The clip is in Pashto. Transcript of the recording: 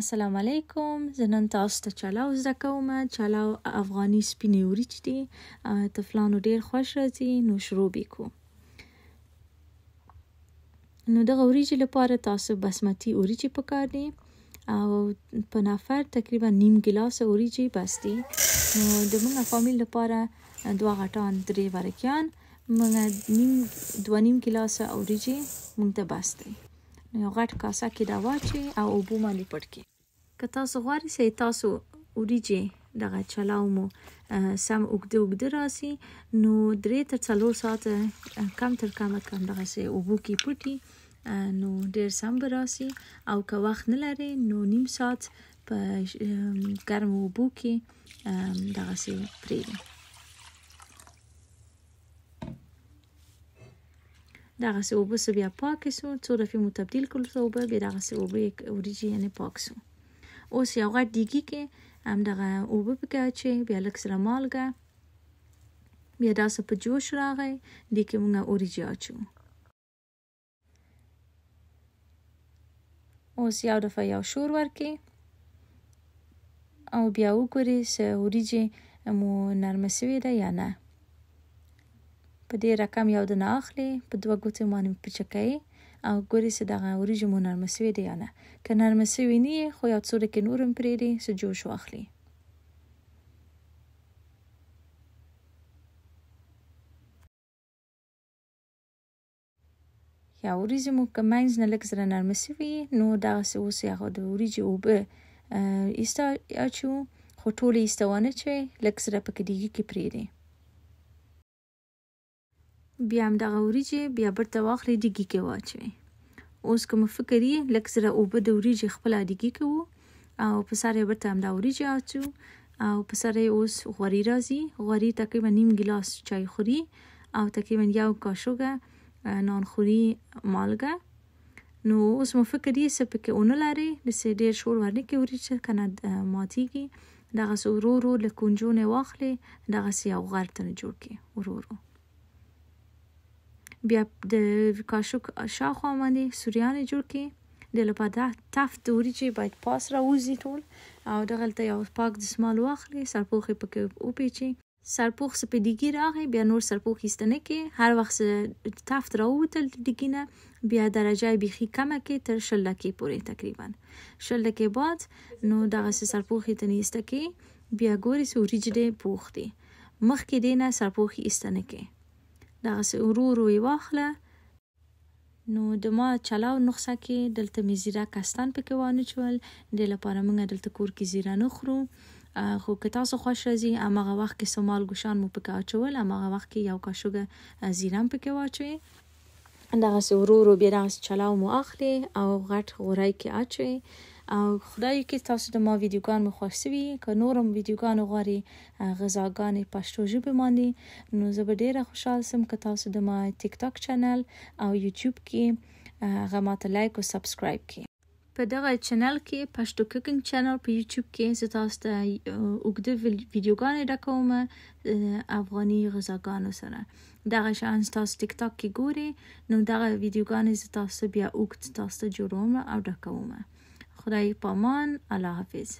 السلام علیکم زه نن تاسو ته چلاو زده کوم چلاو افغاني سپینې وریچ دي طفلانو ډیر خوښ راځي نو شروع وکړو نو دغه وریجې لپاره تاسو بسمتي وریجې پکار دي او په نفر تقریبا نیم ګلاس وریجې بس دي نو زموږ فامیل لپاره دوه غټان درې ورکیان موږ نیم دوه نیم ګلاس وریجې موږ ته بس دي نو یو غټ کاسه کې دا واچي او اوبو باندې پټ کړئ که تاسو غواړئ چې تاسو وریجې دغه چلاو مو سم اوږده اوږده راسي نو درې تر څلور ساعته کم تر کمه کم دغسې اوبو کې پټي نو ډېر سم به راسي او که وخت نه لرئ نو نیم ساعت په ګرمو اوبو کې دغسې پرېږدئ دغسې اوبه څه بیا پاکې سو څو دفعې مو تبدیل کړو څو اوبه بیا دغسې اوبه وریجې یعنې پاک سو اوس یو غټ دیګي کې همدغه اوبه پکې اچوې بیا لږ سره مالګه بیا داسې په جوش راغی دې کې موږ وریجې اچو اوس یو دفعه یو شور ورکې او بیا وګورئ چې وریجې مو نرمه سوې ده یا نه په دې رقم یو دنه اخلي په دوه ګوتې باندې پیچه کوي او ګوري چې دغه وریجې مو نرمه سوې دي یا نه که نرمه سوې نه خو یو څو ډکې نور هم پرې دي چې جوش واخلي یا وریجې مو که منځ نه لږ سره نرمه سوي نو دغسې اوس هغه د وریجې اوبه ایسته اچو خو ټولې ایسته وانه چوي لږ سره پکې دیګي کې پرېږدي بیا همدغه وریجې بیا بیرته واخلئ ډیګي کې واچوئ اوس کوم فکر یې لږ سره اوبه د وریجې خپله ډیګي کوو او په سر یې بیرته همدا وریجې اچو او په سر یې اوس غوړي راځي غوړي تقریبا نیم ګیلاس چای خوري او تقریبا یو کاشوګه نان خوري مالګه نو اوس مو فکر یې څه پکې ونه لري د سې ډېر شور ورنه کې وریجې کنه ماتیږي دغه ورو ورو له کونجونه واخلي دغه سی او غرتنه جوړ کې ورو ورو بیا د کاشوک شاخوا باندې سوریان جوړ کړي د لپاره تفت د وریجې باید پاس راوځي ټول او دغلته یو پاک دسمال واخلي سرپوخې پکې وپیچي سرپوخ سپې دیګی راغی بیا نور سرپوخ ایستنه کې هر وخت تفت راووتل دیګینه بیا درجه بیخي کمه کې تر شل کې پورې تقریبا شل کې بعد نو دغه سرپوخې تنیسته کې بیا ګوري سوري جدي پوخ دی مخکې دینه سرپوخې ایستنه کې دغسې ورو ورو یې واخله نو د ما چلاو نسخه کې دلته مې زیره کستان پکې وانه چول د لپاره موږ دلته کور کې زیره نه خورو خو که تاسو خوښ راځي هغه وخت کې سومال ګوشان مو پکې اچول هغه وخت کې یو کاشوګه زیره پکې واچوي دغه ورو ورو بیا دغه چلاو مو اخلي او غټ غورای کې اچوي او خدای کې تاسو د ما ویډیوګان مو خوښ شوي که نورم ویډیوګان غواړي غذاګانې پښتو ژبه باندې نو زه به ډیره خوشحال سم که تاسو د ما ټیک ټاک چینل او یوټیوب کې هغه ماته لایک او سبسکرایب کړئ په دغه چینل کې پښتو کوکینګ چینل په یوټیوب کې زه تاسو ته اوږده ویډیوګانې راکوم افغاني غذاګانو سره دغه شان تاسو ټیک ټاک کې ګوري نو دغه ویډیوګانې زه تاسو بیا اوږد تاسو جوړوم او راکوم خدای پامان الله حافظ